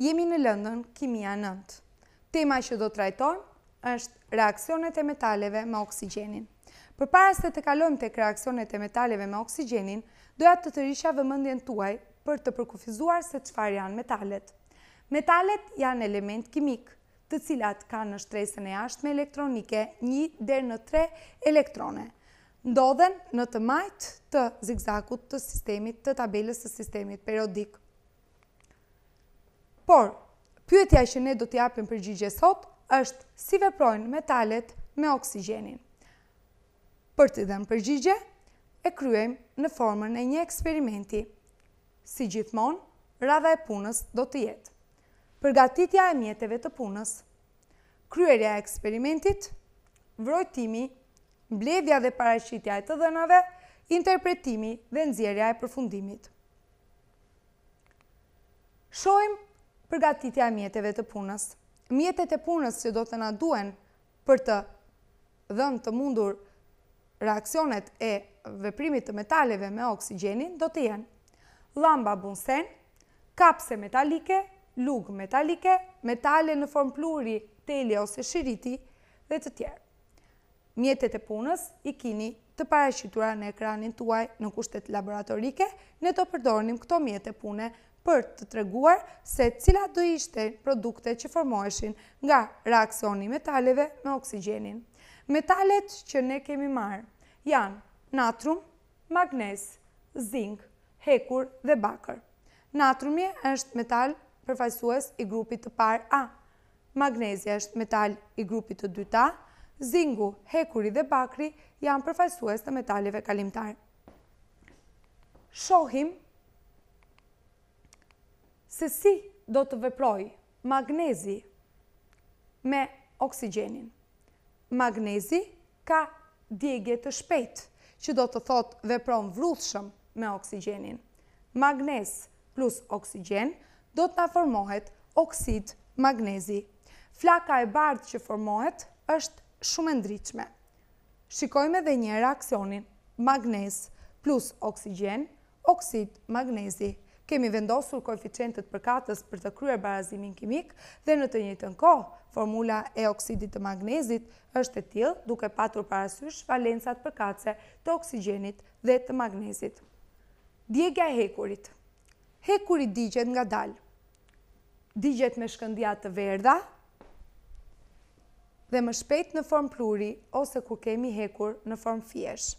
jemi në lëndën kimia 9. Tema që do të trajtojmë është reakcionet e metaleve me oksigenin. Për para se të kalojmë të reakcionet e metaleve me oksigenin, doja të të rrisha vëmëndjen tuaj për të përkufizuar se qëfar janë metalet. Metalet janë element kimik, të cilat kanë në shtresën e ashtë me elektronike 1 dhe në 3 elektrone. Ndodhen në të majtë të zigzakut të sistemit të tabelës të sistemit periodikë. Por, pyetja që ne do t'i japim përgjigje sot është si veprojnë metalet me oksigenin. Për t'i dhënë përgjigje, e kryejmë në formën e një eksperimenti. Si gjithmonë, radha e punës do të jetë. Përgatitja e mjeteve të punës. Kryerja e eksperimentit, vrojtimi, mbledhja dhe paraqitja e të dhënave, interpretimi dhe nxjerrja e përfundimit. Shojmë, përgatitja mjeteve të punës. Mjetet e punës që do të na duen për të dhënë të mundur reakcionet e veprimit të metaleve me oksigenin do të jenë lamba bunsen, kapse metalike, lugë metalike, metale në form pluri, teli ose shiriti dhe të tjerë. Mjetet e punës i kini të parashitura në ekranin tuaj në kushtet laboratorike, ne të përdornim këto mjetet e pune për të treguar se cilat do ishte produkte që formoheshin nga reakcioni metaleve me oksigenin. Metalet që ne kemi marë janë natrum, magnes, zinc, hekur dhe bakër. Natrumi është metal përfajsues i grupit të par A, magnezi është metal i grupit të dyta, zingu, hekuri dhe bakri janë përfajsues të metaleve kalimtarë. Shohim se si do të veproj magnezi me oksigenin. Magnezi ka djegje të shpet, që do të thot vepron vrullshëm me oksigenin. Magnez plus oksigen do të formohet oksid magnezi. Flaka e bardhë që formohet është shumë ndryqme. Shikojme dhe një reakcionin, magnez plus oksigen, oksid magnezi kemi vendosur koeficientet përkatës për të kryer barazimin kimik dhe në të njëjtën kohë formula e oksidit të magnezit është e tillë duke patur parasysh valencat përkatëse të oksigjenit dhe të magnezit. Djegja e hekurit. Hekuri digjet nga dalë. Digjet me shkëndia të verdha dhe më shpejt në form pluri ose ku kemi hekur në form fjesh.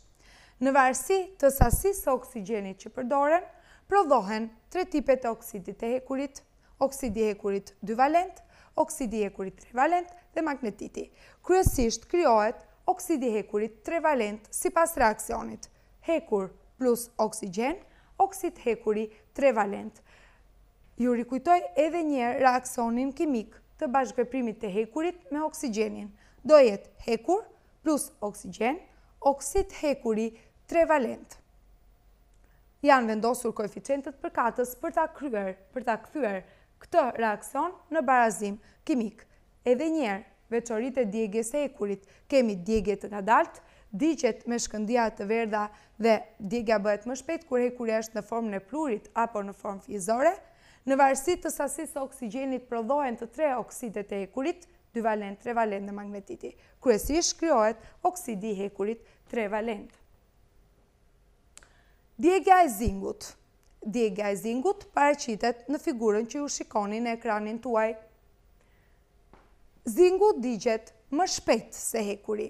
Në varsi të sasis oksigenit oksigjenit që përdoren, prodhohen tre tipet e oksidit e hekurit, oksidi hekurit dyvalent, valent, oksidi hekurit 3 valent dhe magnetiti. Kryesisht kryohet oksidi hekurit 3 valent si pas reakcionit. Hekur plus oksigen, oksid hekuri 3 valent. Ju rikujtoj edhe një reakcionin kimik të bashkëveprimit të hekurit me oksigenin. Do jetë hekur plus oksigen, oksid hekuri 3 valent janë vendosur koeficientet për katës për ta kryer, për ta kthyer këtë reakcion në barazim kimik. Edhe njerë, veçoritë e djegjes së ekurit, kemi djegje të ngadalt, digjet me shkëndija të verdha dhe djegja bëhet më shpejt kur ekuri është në formën e plurit apo në formë fizore. Në varsit të sasisë oksigenit prodhohen të tre oksidet e hekurit, dy valent, tre valent dhe magnetiti. Kresish kryohet oksidi hekurit, tre valent. Djegja e zingut. Djegja e zingut pareqitet në figurën që ju shikoni në ekranin të uaj. Zingut digjet më shpet se hekuri.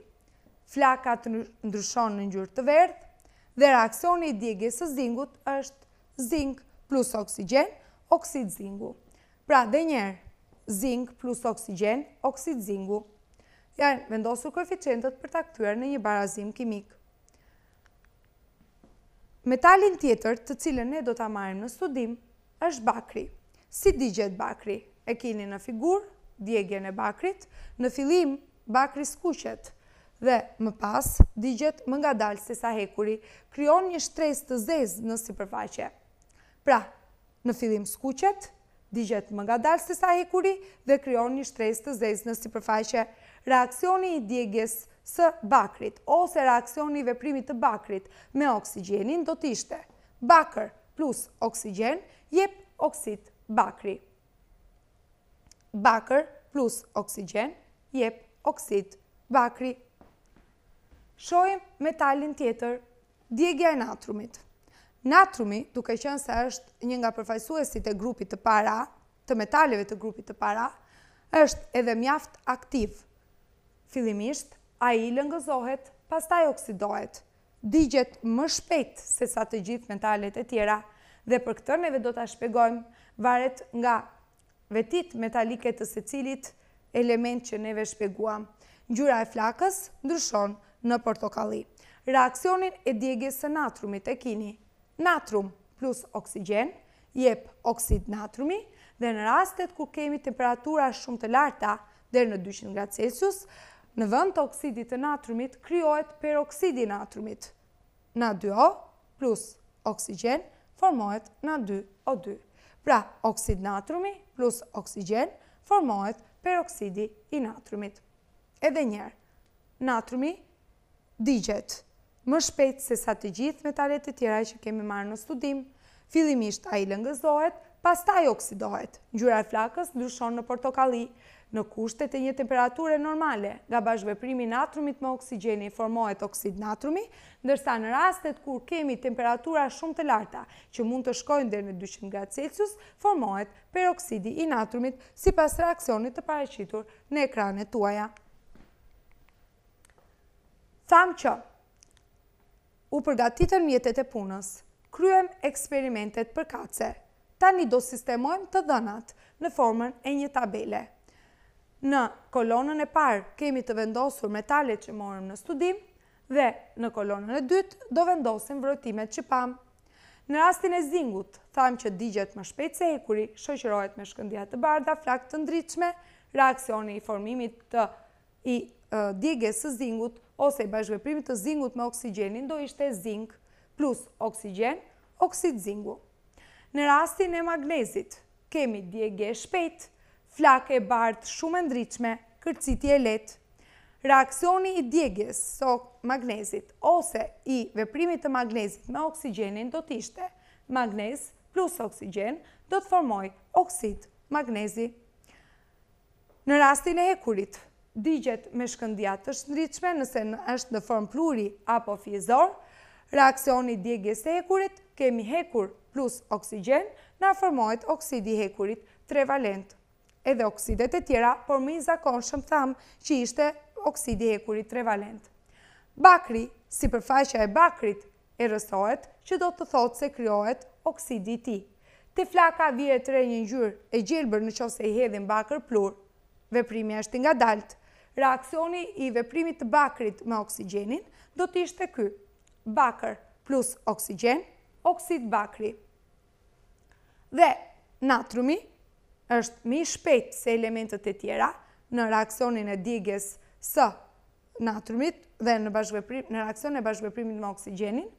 Flakat ndryshon në njërë të verdhë dhe reakcioni i djegje së zingut është zing plus oksigen, oksid zingu. Pra dhe njerë, zing plus oksigen, oksid zingu. Janë vendosur koeficientët për taktuar në një barazim kimikë. Metalin tjetër të cilën ne do të amarim në studim është bakri. Si digjet bakri? E kini në figur, djegjen e bakrit, në filim bakri skuqet dhe më pas digjet më nga dalë si sa hekuri, kryon një shtres të zez në si përfaqe. Pra, në filim skuqet, digjet më nga dalë si sa hekuri dhe kryon një shtres të zez në si përfaqe. Reakcioni i djegjes së bakrit ose reakcioni veprimit të bakrit me oksigenin do tishte bakër plus oksigen jep oksit bakri. Bakër plus oksigen jep oksit bakri. Shohim metalin tjetër, djegja e natrumit. Natrumi, duke qenë se është një nga përfaqësuesit e grupit të para, të metaleve të grupit të para, është edhe mjaft aktiv. Fillimisht, a i lëngëzohet, pastaj oksidohet. Digjet më shpet se sa të gjithë metalet e tjera, dhe për këtër neve do të shpegojmë varet nga vetit metalike të se cilit element që neve shpeguam. Gjura e flakës ndryshon në portokalli. Reakcionin e djegjes së natrumit e kini. Natrum plus oksigen jep oksid natrumi dhe në rastet ku kemi temperatura shumë të larta dhe në 200 gradë Celsius, Në vënd të oksidit të natrumit, kryojt peroksidi natrumit. Na 2O plus oksigen formohet na 2O2. Pra, oksid natrumi plus oksigen formohet peroksidi i natrumit. Edhe njerë, natrumi digjet më shpejt se sa të gjithë metalet e tjera që kemi marë në studim. Filimisht a i lëngëzohet, pastaj oksidohet. Gjurar e flakës ndryshon në portokali, në kushtet e një temperaturë normale, nga bashkëveprimi natrumit me oksigjeni formohet oksid natrumi, ndërsa në rastet kur kemi temperatura shumë të larta, që mund të shkojnë dhe në 200 gradë Celsius, formohet peroksidi i natrumit si pas reakcionit të pareqitur në ekranet tuaja. Thamë që, u përgatitën mjetet e punës, kryem eksperimentet për kace, ta do sistemojmë të dënat në formën e një tabele. Në kolonën e parë kemi të vendosur metalet që morëm në studim dhe në kolonën e dytë do vendosim vrojtimet që pamë. Në rastin e zingut, thamë që digjet më shpejt se hekuri, shëqërojt me shkëndia të barda, flak të ndryqme, reakcioni i formimit të i e, së zingut, ose i bashkëveprimit të zingut me oksigenin, do ishte zing plus oksigen, oksid zingu. Në rastin e magnezit, kemi djege shpejtë, flake e bardë shumë ndryqme, kërcitje e letë. Reakcioni i djegjes së magnezit ose i veprimit të magnezit me oksigenin do tishte magnez plus oksigen do të formoj oksit magnezi. Në rastin e hekurit, digjet me shkëndjat të shëndryqme nëse në është në form pluri apo fjezor, reakcioni djegjes e hekurit kemi hekur plus oksigen në formojt oksidi hekurit trevalentë edhe oksidet e tjera, por më i zakonshëm thamë që ishte oksidi hekurit trevalent. Bakri, si përfaqja e bakrit, e rësohet që do të thotë se kryohet oksidi ti. Te flaka vire të një njërë e gjelbër në qose i hedhin bakër plur, veprimi është nga daltë. Reakcioni i veprimit të bakrit me oksigenin do të ishte ky, bakër plus oksigen, oksid bakri. Dhe natrumi është mi shpejt se elementet e tjera në reaksionin e digjes së natrumit dhe në, bashkveprim, në reakcion e bashkëveprimit më oksigenin,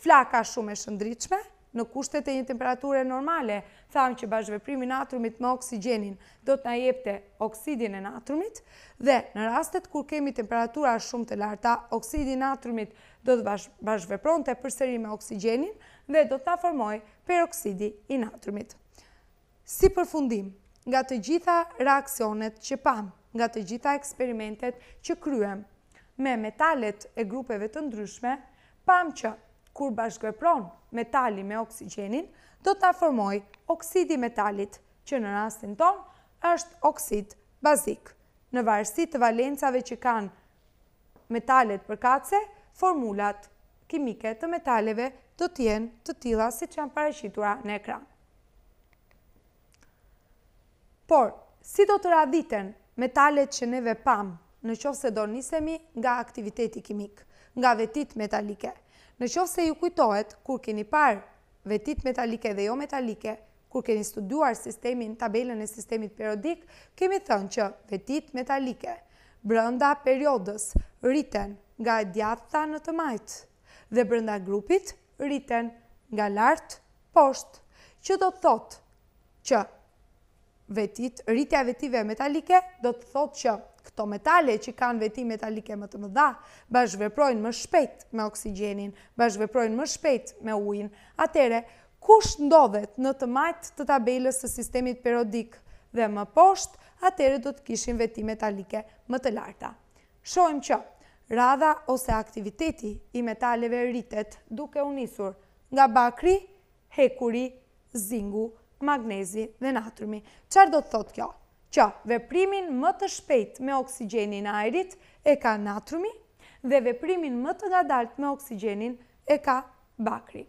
flaka shumë e shëndritshme, në kushtet e një temperature normale, thamë që bashkëveprimi natrumit me oksigenin do të na jepte oksidin e natrumit dhe në rastet kur kemi temperatura shumë të larta, oksidi i natrumit do të bashkëvepronte përsëri me oksigenin dhe do të ta formojë peroksidi i natrumit. Si përfundim, nga të gjitha reakcionet që pam, nga të gjitha eksperimentet që kryem. Me metalet e grupeve të ndryshme, pam që kur bashkëpron metali me oksigenin, do të formoj oksidi metalit, që në rastin ton është oksid bazik. Në varsit të valencave që kanë metalet përkace, formulat kimike të metaleve do tjenë të tila si që janë pareqitura në ekran. Por, si do të radhiten metalet që neve pam në qofë se do nisemi nga aktiviteti kimik, nga vetit metalike? Në qofë se ju kujtohet, kur keni par vetit metalike dhe jo metalike, kur keni studuar sistemin, tabelën e sistemit periodik, kemi thënë që vetit metalike brënda periodës rriten nga e djatëta në të majtë dhe brënda grupit rriten nga lartë poshtë, që do thotë që vetit, rritja vetive metalike, do të thot që këto metale që kanë veti metalike më të më dha, bashkëveprojnë më shpejt me oksigenin, bashkëveprojnë më shpejt me ujin. Atere, kush ndodhet në të majtë të tabelës të sistemit periodik dhe më poshtë, atere do të kishin veti metalike më të larta. Shojmë që, radha ose aktiviteti i metaleve rritet duke unisur nga bakri, hekuri, zingu, magnezi dhe natrumi. Qarë do të thot kjo? Qa, veprimin më të shpejt me oksigenin aerit e ka natrumi dhe veprimin më të gadalt me oksigenin e ka bakri.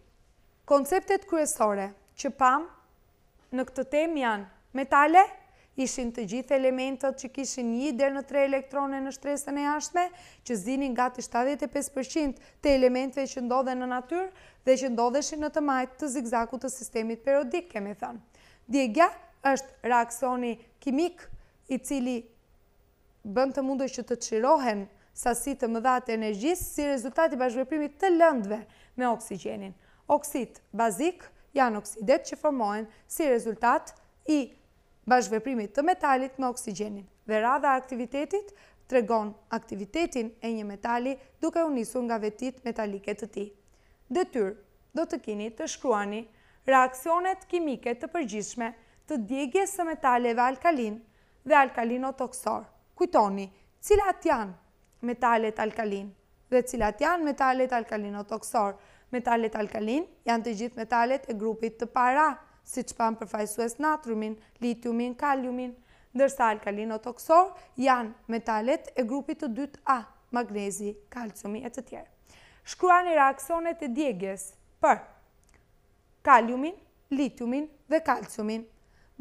Konceptet kryesore që pam në këtë tem janë metale, ishin të gjithë elementët që kishin një dhe në tre elektrone në shtresën e ashtme, që zinin gati 75% të elementve që ndodhe në natyrë dhe që ndodheshin në të majtë të zigzaku të sistemit periodik, kemi thënë. Djegja është reaksoni kimik i cili bënd të mundu që të të qirohen sasit të mëdhat e energjisë si rezultati bashkëveprimit të lëndve me oksigenin. Oksit bazik janë oksidet që formohen si rezultat i bashkëveprimit të metalit me oksigenin. Dhe radha aktivitetit tregon aktivitetin e një metali duke unisu nga vetit metalike të ti. tyrë, do të kini të shkruani reakcionet kimike të përgjishme të djegjes së metaleve alkalin dhe alkalinotoksor. Kujtoni, cilat janë metalet alkalin dhe cilat janë metalet alkalinotoksor. Metalet alkalin janë të gjithë metalet e grupit të para si që panë përfajsues natrumin, litiumin, kaliumin, ndërsa alkalinotoksor janë metalet e grupit të dytë A, magnezi, kalciumi e të tjerë. Shkruan i reaksionet e djegjes për kaliumin, litiumin dhe kalciumin.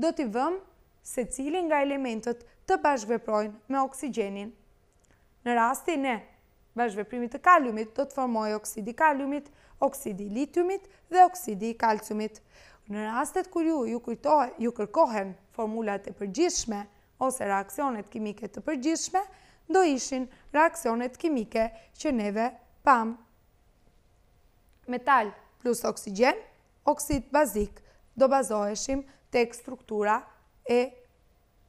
Do t'i vëmë se cilin nga elementet të bashkveprojnë me oksigenin. Në rastin e bashkveprimit të kaliumit, do të formojë oksidi kaliumit, oksidi litiumit dhe oksidi kalciumit. Në rastet kur ju ju, ju kërkohen formulat e përgjishme ose reakcionet kimike të përgjishme, do ishin reakcionet kimike që neve pam. Metal plus oksigen, oksid bazik, do bazoheshim tek struktura e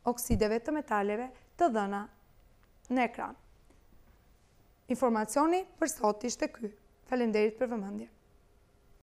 oksideve të metaleve të dhëna në ekran. Informacioni për sot ishte ky. Falenderit për vëmendjen.